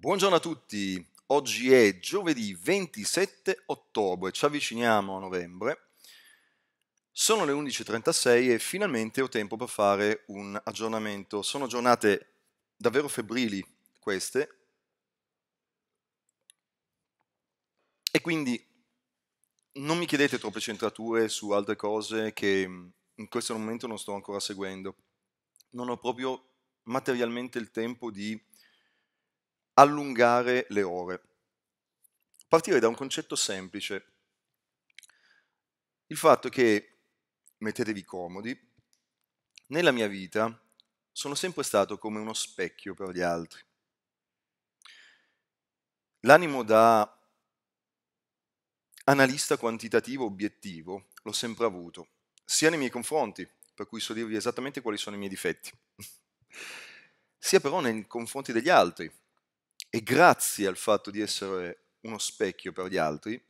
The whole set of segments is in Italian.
Buongiorno a tutti, oggi è giovedì 27 ottobre, ci avviciniamo a novembre. Sono le 11.36 e finalmente ho tempo per fare un aggiornamento. Sono giornate davvero febbrili queste. E quindi non mi chiedete troppe centrature su altre cose che in questo momento non sto ancora seguendo. Non ho proprio materialmente il tempo di allungare le ore. Partire da un concetto semplice, il fatto che, mettetevi comodi, nella mia vita sono sempre stato come uno specchio per gli altri. L'animo da analista quantitativo obiettivo l'ho sempre avuto, sia nei miei confronti, per cui so dirvi esattamente quali sono i miei difetti, sia però nei confronti degli altri, e grazie al fatto di essere uno specchio per gli altri,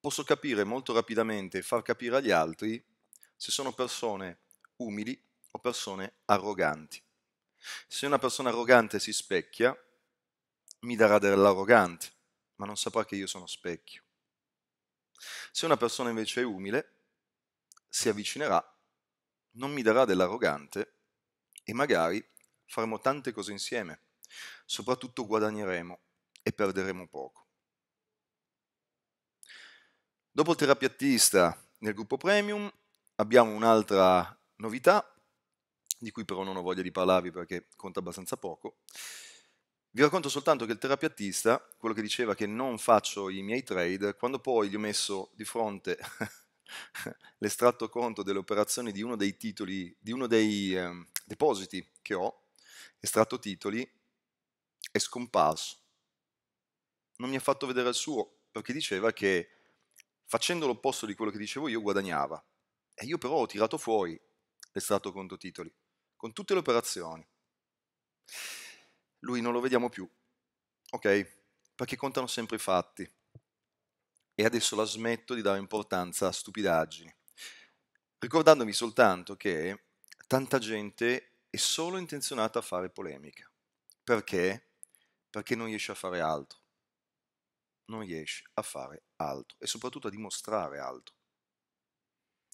posso capire molto rapidamente e far capire agli altri se sono persone umili o persone arroganti. Se una persona arrogante si specchia, mi darà dell'arrogante, ma non saprà che io sono specchio. Se una persona invece è umile, si avvicinerà, non mi darà dell'arrogante e magari faremo tante cose insieme soprattutto guadagneremo e perderemo poco. Dopo il terapiattista nel gruppo premium abbiamo un'altra novità, di cui però non ho voglia di parlarvi perché conta abbastanza poco. Vi racconto soltanto che il terapiattista, quello che diceva che non faccio i miei trade, quando poi gli ho messo di fronte l'estratto conto delle operazioni di uno dei titoli, di uno dei eh, depositi che ho, estratto titoli, è scomparso. Non mi ha fatto vedere il suo, perché diceva che facendo l'opposto di quello che dicevo io guadagnava. E io però ho tirato fuori l'estratto conto titoli, con tutte le operazioni. Lui non lo vediamo più, ok? Perché contano sempre i fatti. E adesso la smetto di dare importanza a stupidaggini, ricordandomi soltanto che tanta gente è solo intenzionata a fare polemica. Perché? perché non riesce a fare altro. Non riesce a fare altro e soprattutto a dimostrare altro.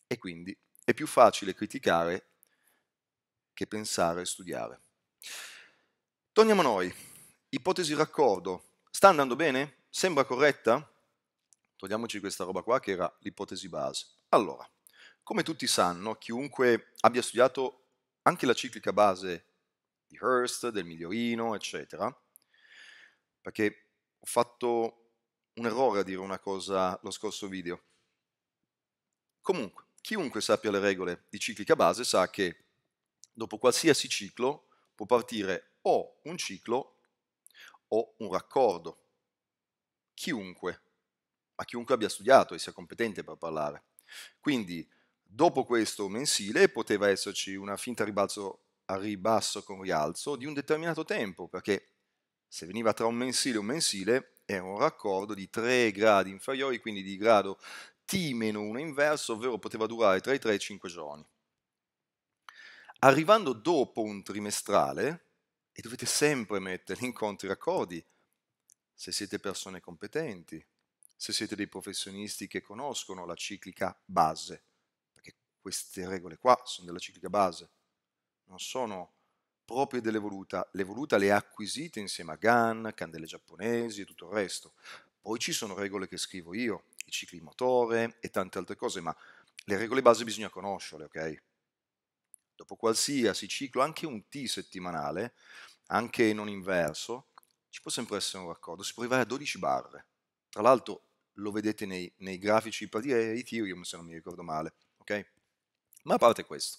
E quindi è più facile criticare che pensare e studiare. Torniamo a noi. Ipotesi raccordo. Sta andando bene? Sembra corretta? Togliamoci questa roba qua che era l'ipotesi base. Allora, come tutti sanno, chiunque abbia studiato anche la ciclica base di Hearst, del migliorino, eccetera, perché ho fatto un errore a dire una cosa lo scorso video. Comunque, chiunque sappia le regole di ciclica base sa che dopo qualsiasi ciclo può partire o un ciclo o un raccordo. Chiunque, ma chiunque abbia studiato e sia competente per parlare. Quindi, dopo questo mensile poteva esserci una finta ribalzo a ribasso con rialzo di un determinato tempo, perché se veniva tra un mensile e un mensile era un raccordo di 3 gradi inferiori, quindi di grado T-1 inverso, ovvero poteva durare tra i 3 e i 5 giorni. Arrivando dopo un trimestrale, e dovete sempre mettere in conto i raccordi, se siete persone competenti, se siete dei professionisti che conoscono la ciclica base, perché queste regole qua sono della ciclica base, non sono proprie dell'evoluta. L'evoluta le ha acquisite insieme a GAN, candele giapponesi e tutto il resto. Poi ci sono regole che scrivo io, i cicli motore e tante altre cose, ma le regole base bisogna conoscerle, ok? Dopo qualsiasi ciclo, anche un T settimanale, anche non inverso, ci può sempre essere un raccordo, si può arrivare a 12 barre. Tra l'altro lo vedete nei, nei grafici per dire Ethereum, se non mi ricordo male, ok? Ma a parte questo,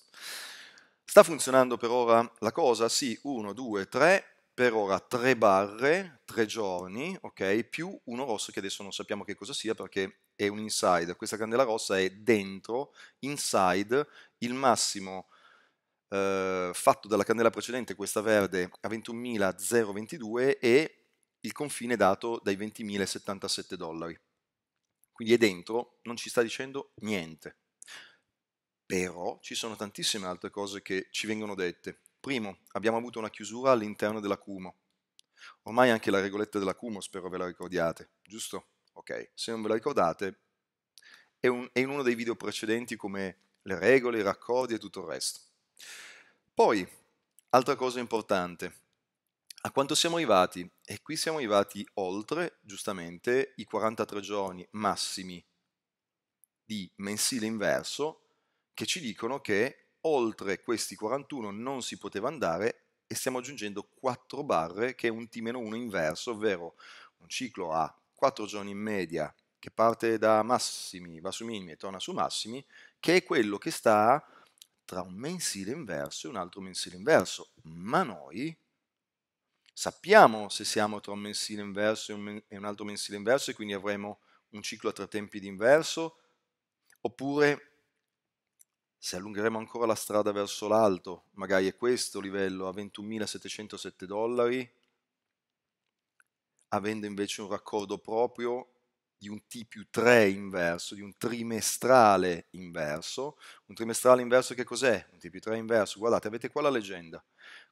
Sta funzionando per ora la cosa? Sì, 1, 2, 3, per ora 3 barre, 3 giorni, ok? Più uno rosso che adesso non sappiamo che cosa sia perché è un inside. Questa candela rossa è dentro, inside, il massimo eh, fatto dalla candela precedente, questa verde, a 21.022 e il confine dato dai 20.077 dollari. Quindi è dentro, non ci sta dicendo niente. Però ci sono tantissime altre cose che ci vengono dette. Primo, abbiamo avuto una chiusura all'interno della Cumo. Ormai anche la regoletta della Cumo spero ve la ricordiate, giusto? Ok, se non ve la ricordate, è, un, è in uno dei video precedenti come le regole, i raccordi e tutto il resto. Poi, altra cosa importante, a quanto siamo arrivati? E qui siamo arrivati oltre, giustamente, i 43 giorni massimi di mensile inverso che ci dicono che oltre questi 41 non si poteva andare e stiamo aggiungendo 4 barre che è un T-1 inverso, ovvero un ciclo a 4 giorni in media che parte da massimi, va su minimi e torna su massimi, che è quello che sta tra un mensile inverso e un altro mensile inverso, ma noi sappiamo se siamo tra un mensile inverso e un, men e un altro mensile inverso e quindi avremo un ciclo a tre tempi di inverso, oppure se allungheremo ancora la strada verso l'alto, magari è questo livello a 21.707 dollari, avendo invece un raccordo proprio di un T più 3 inverso, di un trimestrale inverso. Un trimestrale inverso che cos'è? Un T più 3 inverso. Guardate, avete qua la leggenda.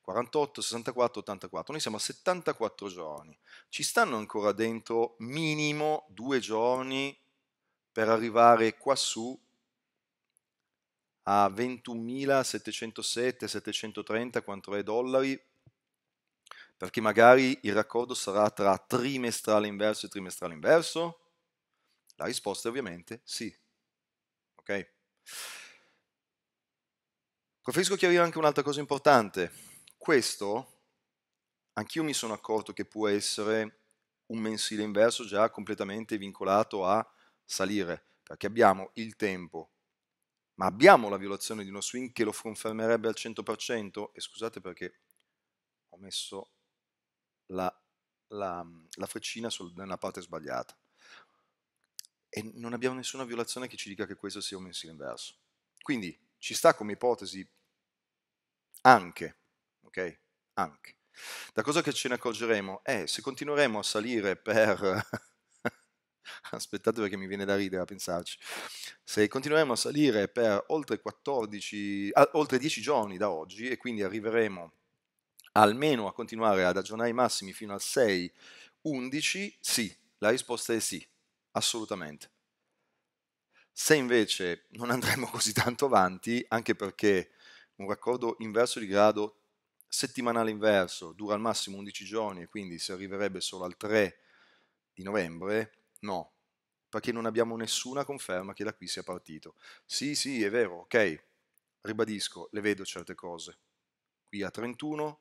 48, 64, 84. Noi siamo a 74 giorni. Ci stanno ancora dentro minimo due giorni per arrivare qua su a 21.707-730 quanto è dollari, perché magari il raccordo sarà tra trimestrale inverso e trimestrale inverso? La risposta è ovviamente sì. Ok? Preferisco chiarire anche un'altra cosa importante. Questo, anch'io mi sono accorto che può essere un mensile inverso già completamente vincolato a salire, perché abbiamo il tempo ma abbiamo la violazione di uno swing che lo confermerebbe al 100%, e scusate perché ho messo la, la, la freccina sul, nella parte sbagliata, e non abbiamo nessuna violazione che ci dica che questo sia un mensile inverso. Quindi ci sta come ipotesi anche, ok? Anche. Da cosa che ce ne accorgeremo? Eh, se continueremo a salire per aspettate perché mi viene da ridere a pensarci, se continueremo a salire per oltre, 14, oltre 10 giorni da oggi e quindi arriveremo almeno a continuare ad aggiornare i massimi fino al 6, 11, sì, la risposta è sì, assolutamente. Se invece non andremo così tanto avanti, anche perché un raccordo inverso di grado settimanale inverso dura al massimo 11 giorni e quindi si arriverebbe solo al 3 di novembre, No, perché non abbiamo nessuna conferma che da qui sia partito. Sì, sì, è vero, ok, ribadisco, le vedo certe cose. Qui a 31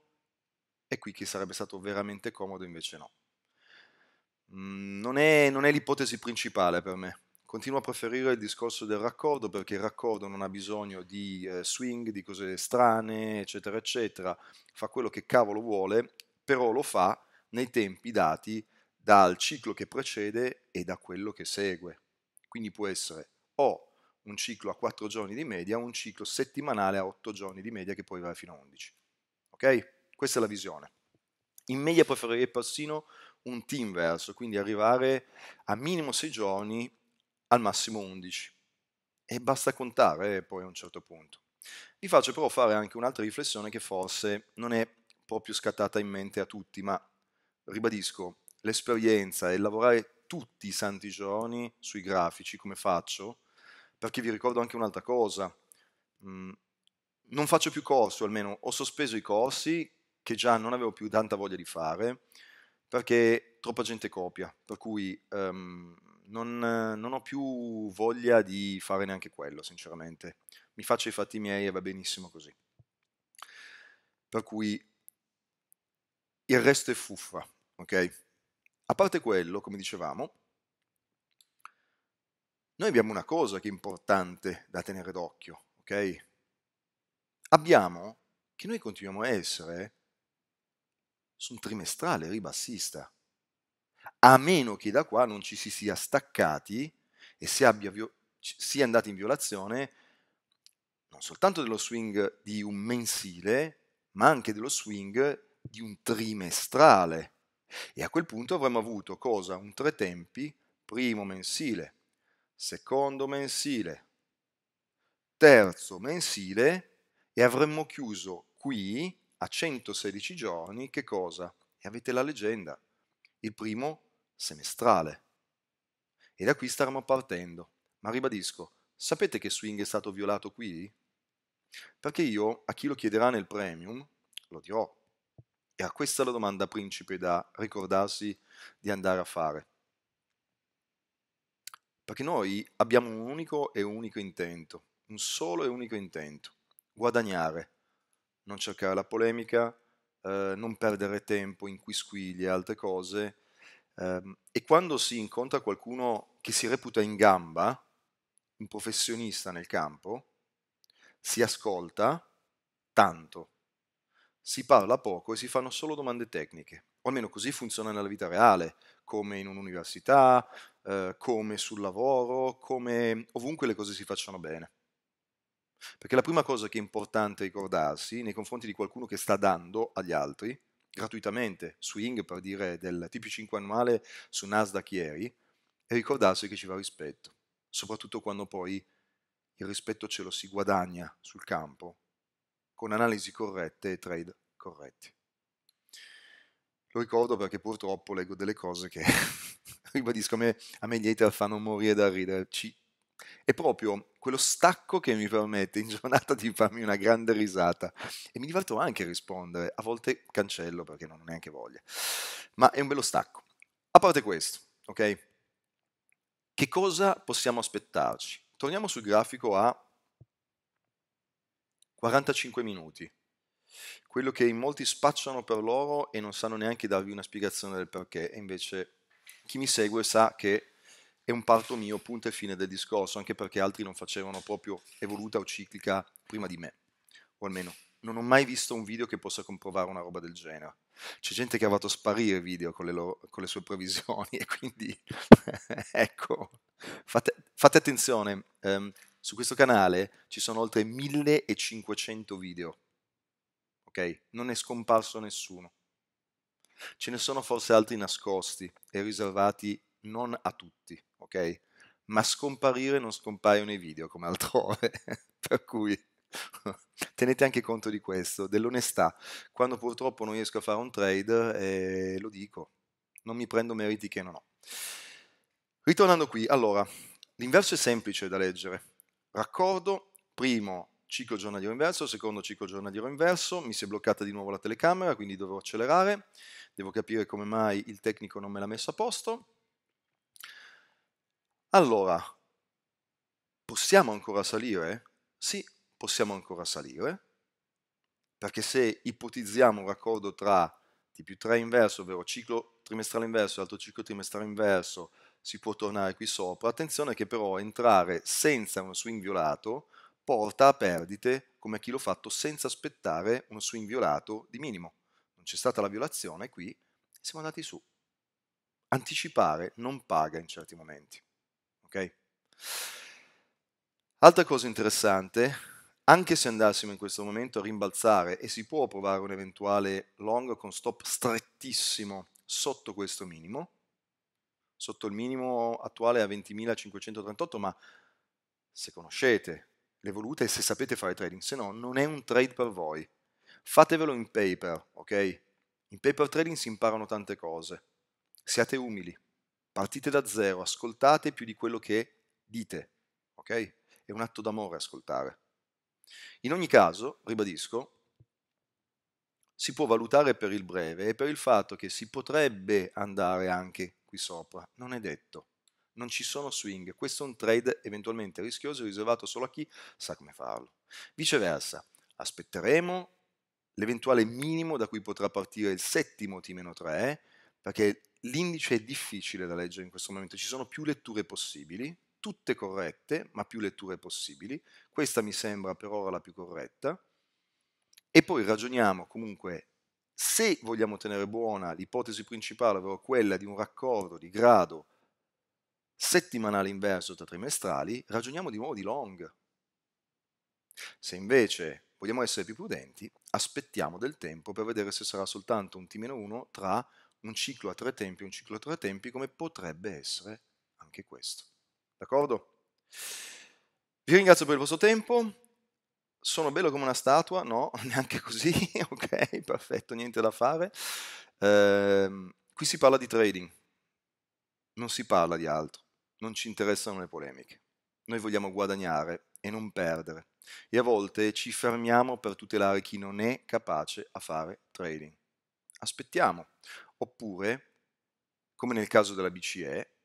e qui che sarebbe stato veramente comodo invece no. Mm, non è, non è l'ipotesi principale per me. Continuo a preferire il discorso del raccordo perché il raccordo non ha bisogno di eh, swing, di cose strane, eccetera, eccetera. Fa quello che cavolo vuole, però lo fa nei tempi dati dal ciclo che precede e da quello che segue. Quindi può essere o un ciclo a 4 giorni di media o un ciclo settimanale a 8 giorni di media che poi va fino a 11. Ok? Questa è la visione. In media preferirei persino un team inverso, quindi arrivare a minimo 6 giorni, al massimo 11. E basta contare eh, poi a un certo punto. Vi faccio però fare anche un'altra riflessione che forse non è proprio scattata in mente a tutti, ma ribadisco, l'esperienza e lavorare tutti i santi giorni sui grafici, come faccio, perché vi ricordo anche un'altra cosa, mm, non faccio più corso, almeno ho sospeso i corsi che già non avevo più tanta voglia di fare, perché troppa gente copia, per cui um, non, non, ho più voglia di fare neanche quello, sinceramente. Mi faccio i fatti miei e va benissimo così. Per cui il resto è fuffa, ok? A parte quello, come dicevamo, noi abbiamo una cosa che è importante da tenere d'occhio, ok? Abbiamo che noi continuiamo a essere su un trimestrale ribassista, a meno che da qua non ci si sia staccati e si abbia, sia andati in violazione non soltanto dello swing di un mensile, ma anche dello swing di un trimestrale. E a quel punto avremmo avuto cosa? Un tre tempi, primo mensile, secondo mensile, terzo mensile e avremmo chiuso qui a 116 giorni che cosa? E avete la leggenda, il primo semestrale. E da qui staremo partendo. Ma ribadisco, sapete che swing è stato violato qui? Perché io, a chi lo chiederà nel premium, lo dirò, e a questa è la domanda principe da ricordarsi di andare a fare. Perché noi abbiamo un unico e unico intento, un solo e unico intento, guadagnare, non cercare la polemica, eh, non perdere tempo in quisquiglie e altre cose. Eh, e quando si incontra qualcuno che si reputa in gamba, un professionista nel campo, si ascolta tanto si parla poco e si fanno solo domande tecniche, o almeno così funziona nella vita reale, come in un'università, eh, come sul lavoro, come ovunque le cose si facciano bene. Perché la prima cosa che è importante ricordarsi nei confronti di qualcuno che sta dando agli altri, gratuitamente, swing per dire del TP5 annuale su Nasdaq ieri, è ricordarsi che ci va rispetto, soprattutto quando poi il rispetto ce lo si guadagna sul campo con analisi corrette e trade corretti. Lo ricordo perché purtroppo leggo delle cose che, ribadisco, a me, a me gli hater fanno morire da ridere. Ci, è proprio quello stacco che mi permette in giornata di farmi una grande risata e mi diverto anche a rispondere, a volte cancello perché non ho neanche voglia, ma è un bello stacco. A parte questo, ok? Che cosa possiamo aspettarci? Torniamo sul grafico a 45 minuti. Quello che in molti spacciano per loro e non sanno neanche darvi una spiegazione del perché, e invece chi mi segue sa che è un parto mio, punto e fine del discorso, anche perché altri non facevano proprio evoluta o ciclica prima di me, o almeno non ho mai visto un video che possa comprovare una roba del genere. C'è gente che ha fatto sparire video con le, loro, con le sue previsioni e quindi ecco, fate, fate attenzione, ehm, su questo canale ci sono oltre 1500 video, ok? Non è scomparso nessuno. Ce ne sono forse altri nascosti e riservati non a tutti, ok? Ma scomparire non scompaiono i video come altrove, per cui tenete anche conto di questo, dell'onestà. Quando purtroppo non riesco a fare un trade, eh, lo dico, non mi prendo meriti che non ho. Ritornando qui, allora, l'inverso è semplice da leggere raccordo, primo ciclo giornaliero inverso, secondo ciclo giornaliero inverso, mi si è bloccata di nuovo la telecamera, quindi dovrò accelerare, devo capire come mai il tecnico non me l'ha messo a posto. Allora, possiamo ancora salire? Sì, possiamo ancora salire, perché se ipotizziamo un raccordo tra T più 3 inverso, ovvero ciclo trimestrale inverso e altro ciclo trimestrale inverso, si può tornare qui sopra. Attenzione che però entrare senza uno swing violato porta a perdite come chi l'ho fatto senza aspettare uno swing violato di minimo. Non c'è stata la violazione qui, siamo andati su. Anticipare non paga in certi momenti. Okay? Altra cosa interessante, anche se andassimo in questo momento a rimbalzare e si può provare un eventuale long con stop strettissimo sotto questo minimo, sotto il minimo attuale a 20.538, ma se conoscete le volute e se sapete fare trading, se no non è un trade per voi. Fatevelo in paper, ok? In paper trading si imparano tante cose. Siate umili, partite da zero, ascoltate più di quello che dite, ok? È un atto d'amore ascoltare. In ogni caso, ribadisco, si può valutare per il breve e per il fatto che si potrebbe andare anche qui sopra, non è detto. Non ci sono swing, questo è un trade eventualmente rischioso riservato solo a chi sa come farlo. Viceversa, aspetteremo l'eventuale minimo da cui potrà partire il settimo T-3, perché l'indice è difficile da leggere in questo momento, ci sono più letture possibili, tutte corrette, ma più letture possibili, questa mi sembra per ora la più corretta, e poi ragioniamo comunque se vogliamo tenere buona l'ipotesi principale, ovvero quella di un raccordo di grado settimanale inverso tra trimestrali, ragioniamo di nuovo di long. Se invece vogliamo essere più prudenti, aspettiamo del tempo per vedere se sarà soltanto un T-1 tra un ciclo a tre tempi e un ciclo a tre tempi, come potrebbe essere anche questo. D'accordo? Vi ringrazio per il vostro tempo, sono bello come una statua? No, neanche così, ok, perfetto, niente da fare. Eh, qui si parla di trading, non si parla di altro, non ci interessano le polemiche. Noi vogliamo guadagnare e non perdere. E a volte ci fermiamo per tutelare chi non è capace a fare trading. Aspettiamo. Oppure, come nel caso della BCE,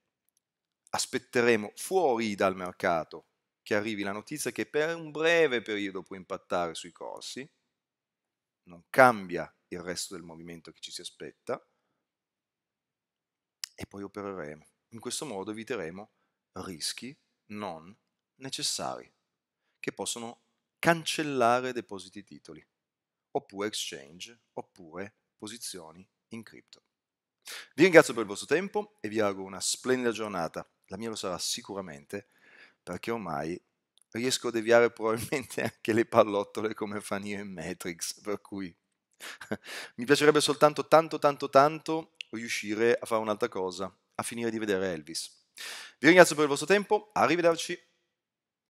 aspetteremo fuori dal mercato che arrivi la notizia che per un breve periodo può impattare sui corsi, non cambia il resto del movimento che ci si aspetta, e poi opereremo. In questo modo eviteremo rischi non necessari, che possono cancellare depositi titoli, oppure exchange, oppure posizioni in cripto. Vi ringrazio per il vostro tempo e vi auguro una splendida giornata. La mia lo sarà sicuramente perché ormai riesco a deviare probabilmente anche le pallottole come fa Neo in Matrix, per cui mi piacerebbe soltanto tanto tanto tanto riuscire a fare un'altra cosa, a finire di vedere Elvis. Vi ringrazio per il vostro tempo, arrivederci.